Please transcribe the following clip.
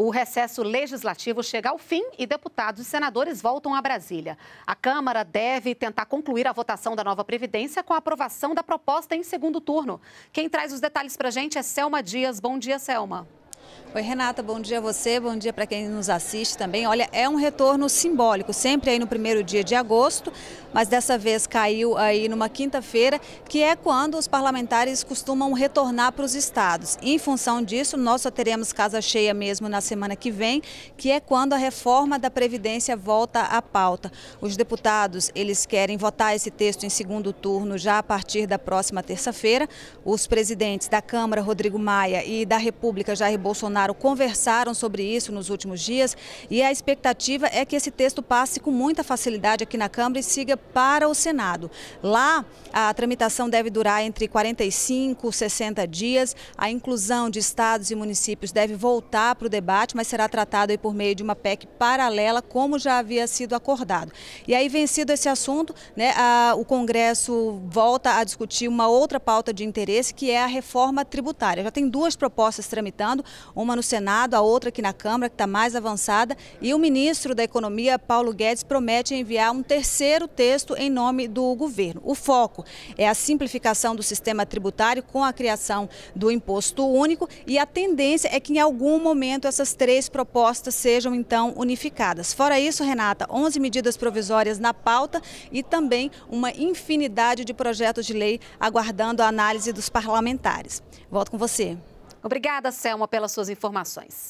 O recesso legislativo chega ao fim e deputados e senadores voltam a Brasília. A Câmara deve tentar concluir a votação da nova Previdência com a aprovação da proposta em segundo turno. Quem traz os detalhes para a gente é Selma Dias. Bom dia, Selma. Oi, Renata, bom dia a você, bom dia para quem nos assiste também. Olha, é um retorno simbólico, sempre aí no primeiro dia de agosto, mas dessa vez caiu aí numa quinta-feira, que é quando os parlamentares costumam retornar para os estados. Em função disso, nós só teremos casa cheia mesmo na semana que vem, que é quando a reforma da Previdência volta à pauta. Os deputados, eles querem votar esse texto em segundo turno já a partir da próxima terça-feira. Os presidentes da Câmara, Rodrigo Maia, e da República, Jair Bolsonaro, Bolsonaro conversaram sobre isso nos últimos dias e a expectativa é que esse texto passe com muita facilidade aqui na Câmara e siga para o Senado. Lá, a tramitação deve durar entre 45 e 60 dias. A inclusão de estados e municípios deve voltar para o debate, mas será tratado por meio de uma PEC paralela, como já havia sido acordado. E aí, vencido esse assunto, né, a, o Congresso volta a discutir uma outra pauta de interesse, que é a reforma tributária. Já tem duas propostas tramitando, uma uma no Senado, a outra aqui na Câmara, que está mais avançada, e o ministro da Economia, Paulo Guedes, promete enviar um terceiro texto em nome do governo. O foco é a simplificação do sistema tributário com a criação do imposto único e a tendência é que em algum momento essas três propostas sejam então unificadas. Fora isso, Renata, 11 medidas provisórias na pauta e também uma infinidade de projetos de lei aguardando a análise dos parlamentares. Volto com você. Obrigada, Selma, pelas suas informações.